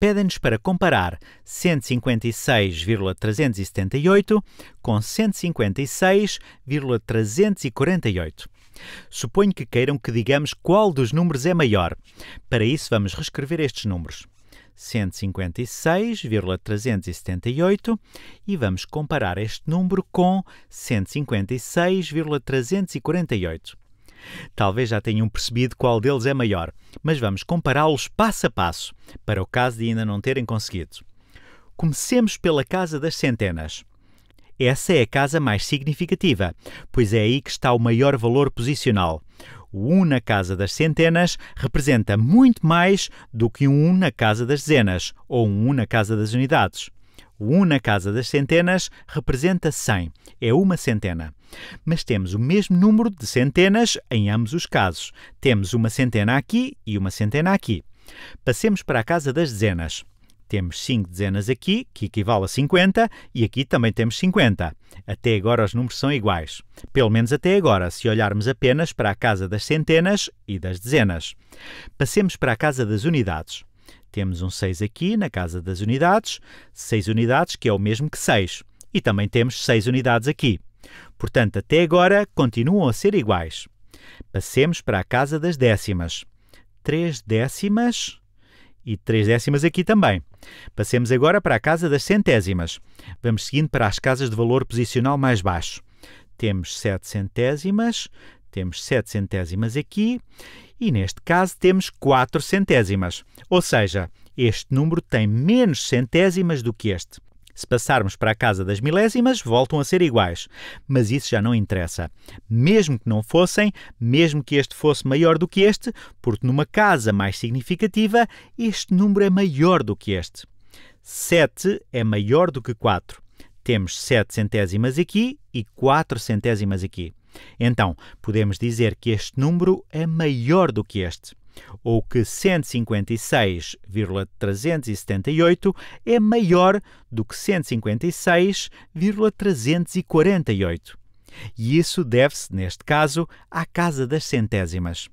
pedem-nos para comparar 156,378 com 156,348. Suponho que queiram que digamos qual dos números é maior. Para isso, vamos reescrever estes números. 156,378 e vamos comparar este número com 156,348. Talvez já tenham percebido qual deles é maior, mas vamos compará-los passo a passo, para o caso de ainda não terem conseguido. Comecemos pela Casa das Centenas. Essa é a casa mais significativa, pois é aí que está o maior valor posicional. O 1 um na casa das centenas representa muito mais do que um 1 um na casa das dezenas ou um 1 um na casa das unidades. O 1 na casa das centenas representa 100, é uma centena. Mas temos o mesmo número de centenas em ambos os casos. Temos uma centena aqui e uma centena aqui. Passemos para a casa das dezenas. Temos 5 dezenas aqui, que equivale a 50, e aqui também temos 50. Até agora os números são iguais. Pelo menos até agora, se olharmos apenas para a casa das centenas e das dezenas. Passemos para a casa das unidades. Temos um 6 aqui na casa das unidades, 6 unidades que é o mesmo que 6. E também temos 6 unidades aqui. Portanto, até agora continuam a ser iguais. Passemos para a casa das décimas. 3 décimas e 3 décimas aqui também. Passemos agora para a casa das centésimas. Vamos seguindo para as casas de valor posicional mais baixo. Temos 7 centésimas, temos 7 centésimas aqui e neste caso temos 4 centésimas. Ou seja, este número tem menos centésimas do que este. Se passarmos para a casa das milésimas, voltam a ser iguais. Mas isso já não interessa. Mesmo que não fossem, mesmo que este fosse maior do que este, porque numa casa mais significativa, este número é maior do que este. 7 é maior do que 4. Temos 7 centésimas aqui e 4 centésimas aqui. Então, podemos dizer que este número é maior do que este, ou que 156,378 é maior do que 156,348. E isso deve-se, neste caso, à casa das centésimas.